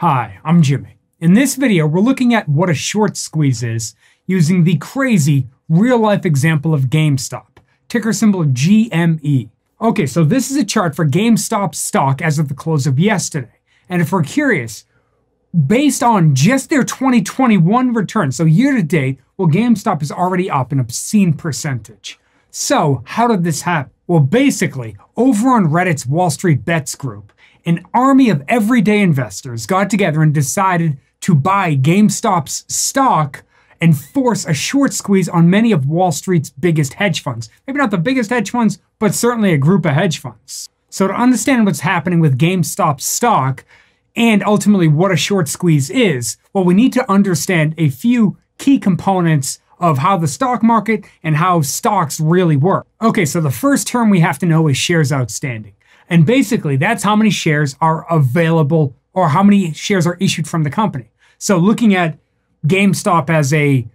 Hi, I'm Jimmy. In this video, we're looking at what a short squeeze is using the crazy real-life example of GameStop, ticker symbol GME. Okay, so this is a chart for GameStop stock as of the close of yesterday. And if we're curious, based on just their 2021 return, so year to date, well, GameStop is already up an obscene percentage. So how did this happen? Well, basically, over on Reddit's Wall Street Bets group, an army of everyday investors got together and decided to buy GameStop's stock and force a short squeeze on many of Wall Street's biggest hedge funds. Maybe not the biggest hedge funds, but certainly a group of hedge funds. So, to understand what's happening with GameStop's stock and ultimately what a short squeeze is, well, we need to understand a few key components of how the stock market and how stocks really work. Okay, so the first term we have to know is shares outstanding. And basically, that's how many shares are available or how many shares are issued from the company. So looking at GameStop as a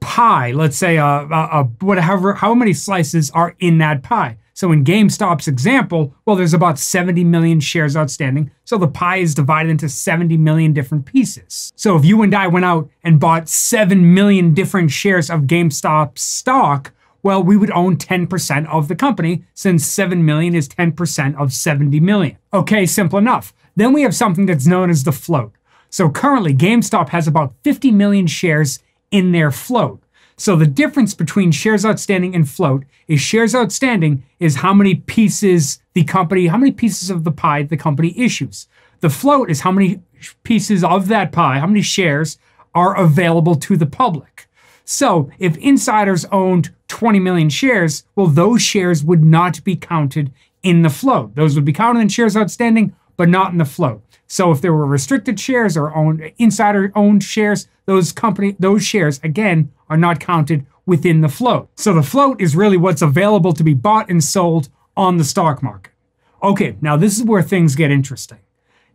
pie, let's say, uh, uh, uh whatever, how many slices are in that pie? So in GameStop's example, well, there's about 70 million shares outstanding, so the pie is divided into 70 million different pieces. So if you and I went out and bought 7 million different shares of GameStop stock, well, we would own 10% of the company since 7 million is 10% of 70 million. Okay, simple enough. Then we have something that's known as the float. So currently, GameStop has about 50 million shares in their float. So the difference between shares outstanding and float is shares outstanding is how many pieces the company, how many pieces of the pie the company issues. The float is how many pieces of that pie, how many shares are available to the public. So if insiders owned 20 million shares, well, those shares would not be counted in the float. Those would be counted in shares outstanding, but not in the float. So if there were restricted shares or owned insider owned shares, those company those shares again are not counted within the float. So the float is really what's available to be bought and sold on the stock market. Okay, now this is where things get interesting.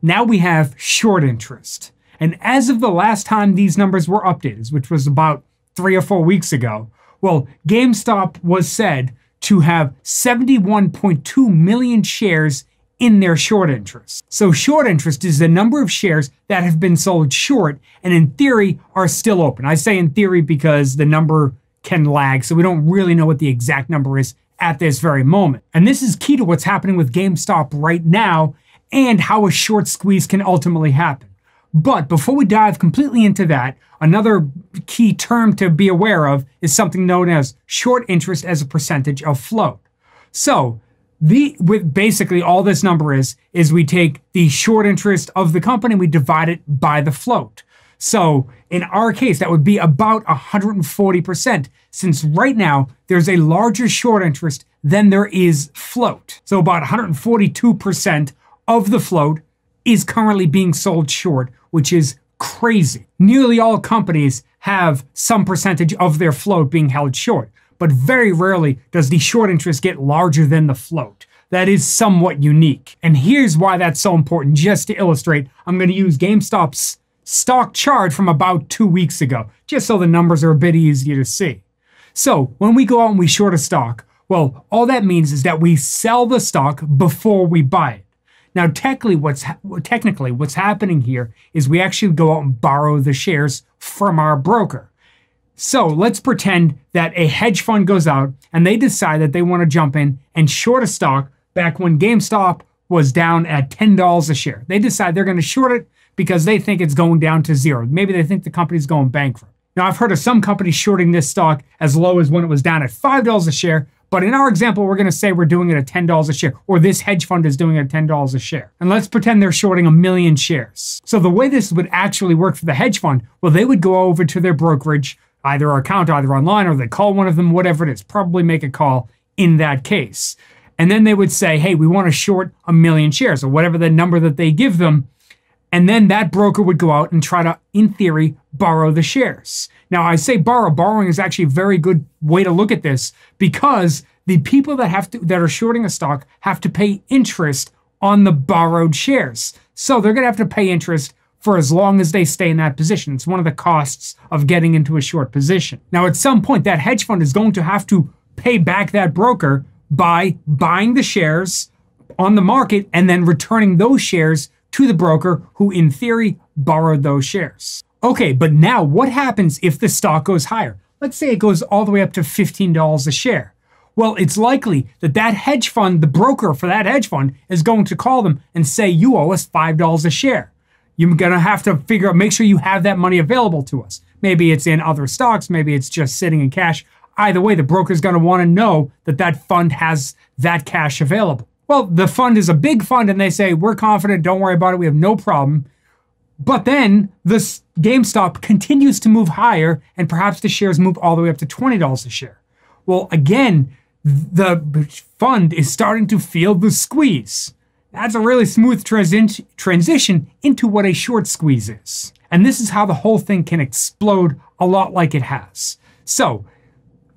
Now we have short interest. And as of the last time these numbers were updated, which was about three or four weeks ago, well, GameStop was said to have 71.2 million shares in their short interest. So short interest is the number of shares that have been sold short and in theory are still open. I say in theory because the number can lag, so we don't really know what the exact number is at this very moment. And this is key to what's happening with GameStop right now and how a short squeeze can ultimately happen. But before we dive completely into that, another key term to be aware of is something known as short interest as a percentage of float. So the with basically all this number is is we take the short interest of the company and we divide it by the float. So in our case, that would be about 140%, since right now there's a larger short interest than there is float. So about 142% of the float is currently being sold short, which is crazy. Nearly all companies have some percentage of their float being held short but very rarely does the short interest get larger than the float. That is somewhat unique. And here's why that's so important. Just to illustrate, I'm going to use GameStop's stock chart from about two weeks ago, just so the numbers are a bit easier to see. So when we go out and we short a stock, well, all that means is that we sell the stock before we buy it. Now, technically, what's technically what's happening here is we actually go out and borrow the shares from our broker. So let's pretend that a hedge fund goes out and they decide that they want to jump in and short a stock back when GameStop was down at $10 a share. They decide they're going to short it because they think it's going down to zero. Maybe they think the company's going bankrupt. Now, I've heard of some companies shorting this stock as low as when it was down at $5 a share, but in our example, we're going to say we're doing it at $10 a share, or this hedge fund is doing it at $10 a share. And let's pretend they're shorting a million shares. So the way this would actually work for the hedge fund, well, they would go over to their brokerage, either account, either online or they call one of them, whatever it is, probably make a call in that case. And then they would say, hey, we want to short a million shares or whatever the number that they give them. And then that broker would go out and try to, in theory, borrow the shares. Now, I say borrow. Borrowing is actually a very good way to look at this because the people that have to that are shorting a stock have to pay interest on the borrowed shares. So they're going to have to pay interest for as long as they stay in that position. It's one of the costs of getting into a short position. Now, at some point, that hedge fund is going to have to pay back that broker by buying the shares on the market and then returning those shares to the broker who, in theory, borrowed those shares. Okay, but now what happens if the stock goes higher? Let's say it goes all the way up to $15 a share. Well, it's likely that that hedge fund, the broker for that hedge fund, is going to call them and say, You owe us $5 a share. You're going to have to figure out, make sure you have that money available to us. Maybe it's in other stocks, maybe it's just sitting in cash. Either way, the broker's going to want to know that that fund has that cash available. Well, the fund is a big fund and they say, we're confident, don't worry about it, we have no problem. But then the GameStop continues to move higher and perhaps the shares move all the way up to $20 a share. Well, again, the fund is starting to feel the squeeze. That's a really smooth transi transition into what a short squeeze is. And this is how the whole thing can explode a lot like it has. So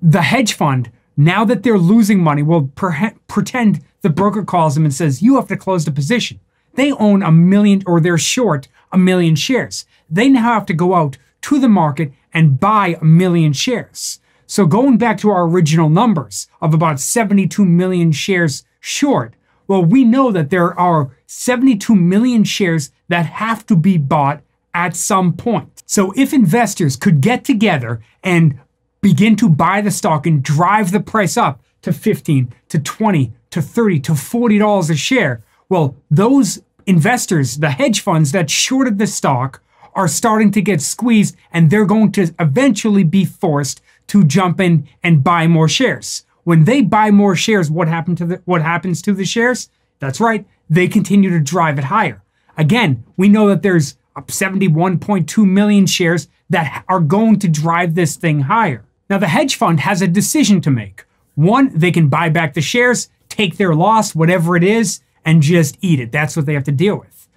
the hedge fund, now that they're losing money, will pretend the broker calls them and says, you have to close the position. They own a million or they're short a million shares. They now have to go out to the market and buy a million shares. So going back to our original numbers of about 72 million shares short, well, we know that there are 72 million shares that have to be bought at some point. So if investors could get together and begin to buy the stock and drive the price up to 15 to 20 to 30 to 40 dollars a share, well, those investors, the hedge funds that shorted the stock are starting to get squeezed and they're going to eventually be forced to jump in and buy more shares. When they buy more shares, what happened to the, what happens to the shares? That's right, they continue to drive it higher. Again, we know that there's 71.2 million shares that are going to drive this thing higher. Now, the hedge fund has a decision to make. One, they can buy back the shares, take their loss, whatever it is, and just eat it. That's what they have to deal with.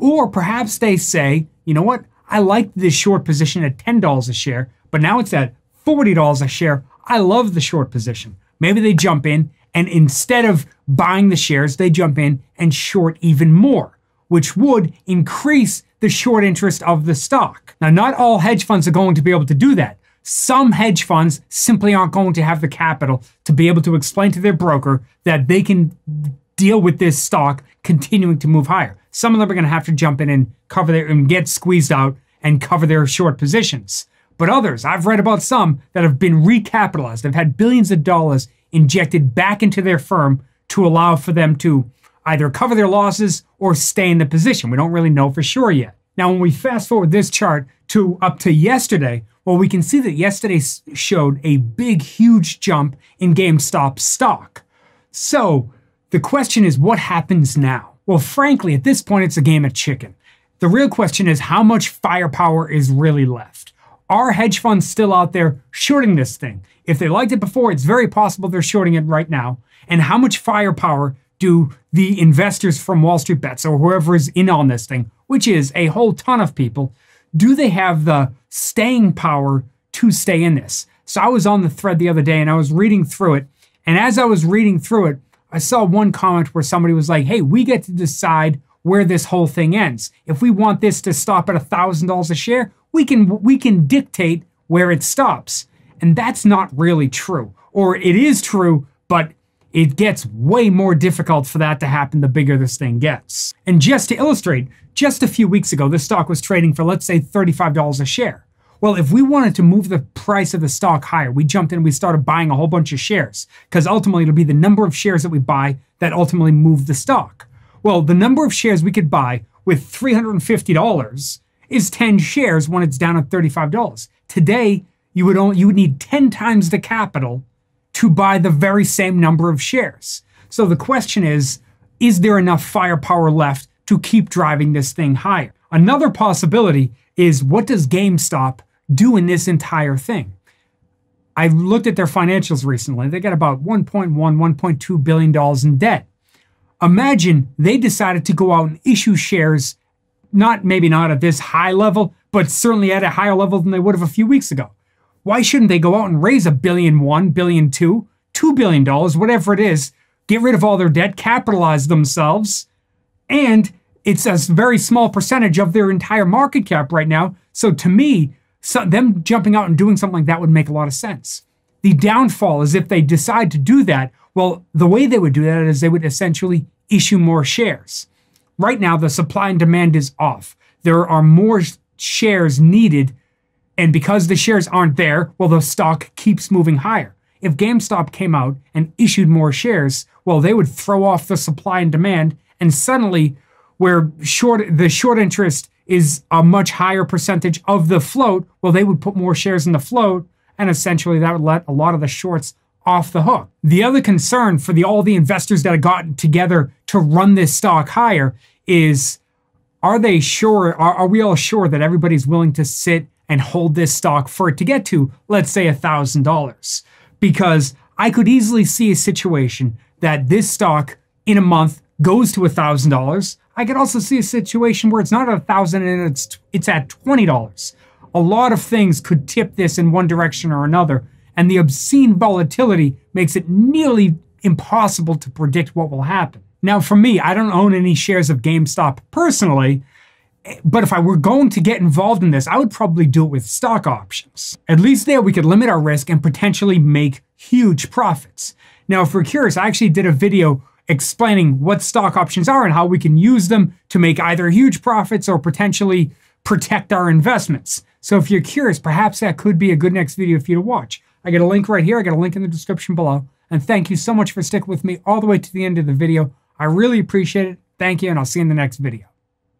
Or perhaps they say, you know what? I liked this short position at $10 a share, but now it's at $40 a share. I love the short position. Maybe they jump in and instead of buying the shares, they jump in and short even more, which would increase the short interest of the stock. Now, not all hedge funds are going to be able to do that. Some hedge funds simply aren't going to have the capital to be able to explain to their broker that they can deal with this stock continuing to move higher. Some of them are going to have to jump in and cover their and get squeezed out and cover their short positions. But others, I've read about some that have been recapitalized, have had billions of dollars injected back into their firm to allow for them to either cover their losses or stay in the position. We don't really know for sure yet. Now, when we fast forward this chart to up to yesterday, well, we can see that yesterday showed a big, huge jump in GameStop stock. So the question is, what happens now? Well, frankly, at this point, it's a game of chicken. The real question is, how much firepower is really left? are hedge funds still out there shorting this thing? If they liked it before, it's very possible they're shorting it right now. And how much firepower do the investors from Wall Street Bets or whoever is in on this thing, which is a whole ton of people, do they have the staying power to stay in this? So I was on the thread the other day and I was reading through it. And as I was reading through it, I saw one comment where somebody was like, hey, we get to decide where this whole thing ends. If we want this to stop at $1,000 a share, we can we can dictate where it stops. And that's not really true. Or it is true, but it gets way more difficult for that to happen the bigger this thing gets. And just to illustrate, just a few weeks ago, this stock was trading for, let's say, $35 a share. Well, if we wanted to move the price of the stock higher, we jumped in and we started buying a whole bunch of shares because ultimately it'll be the number of shares that we buy that ultimately move the stock. Well, the number of shares we could buy with $350 is 10 shares when it's down at $35. Today, you would only you would need 10 times the capital to buy the very same number of shares. So the question is, is there enough firepower left to keep driving this thing higher? Another possibility is what does GameStop do in this entire thing? I looked at their financials recently. They got about 1.1, 1.2 billion dollars in debt. Imagine they decided to go out and issue shares not maybe not at this high level, but certainly at a higher level than they would have a few weeks ago. Why shouldn't they go out and raise a billion one, billion two, two billion dollars, whatever it is, get rid of all their debt, capitalize themselves, and it's a very small percentage of their entire market cap right now. So to me, so them jumping out and doing something like that would make a lot of sense. The downfall is if they decide to do that, well, the way they would do that is they would essentially issue more shares. Right now, the supply and demand is off. There are more shares needed. And because the shares aren't there, well, the stock keeps moving higher. If GameStop came out and issued more shares, well, they would throw off the supply and demand. And suddenly, where short the short interest is a much higher percentage of the float, well, they would put more shares in the float. And essentially, that would let a lot of the shorts off the hook. The other concern for the, all the investors that have gotten together to run this stock higher is are they sure are, are we all sure that everybody's willing to sit and hold this stock for it to get to let's say $1000 because I could easily see a situation that this stock in a month goes to $1000. I could also see a situation where it's not at 1000 and it's it's at $20. A lot of things could tip this in one direction or another and the obscene volatility makes it nearly impossible to predict what will happen. Now, for me, I don't own any shares of GameStop personally, but if I were going to get involved in this, I would probably do it with stock options. At least there we could limit our risk and potentially make huge profits. Now, if we're curious, I actually did a video explaining what stock options are and how we can use them to make either huge profits or potentially protect our investments. So if you're curious, perhaps that could be a good next video for you to watch. I got a link right here. I got a link in the description below. And thank you so much for sticking with me all the way to the end of the video. I really appreciate it. Thank you, and I'll see you in the next video.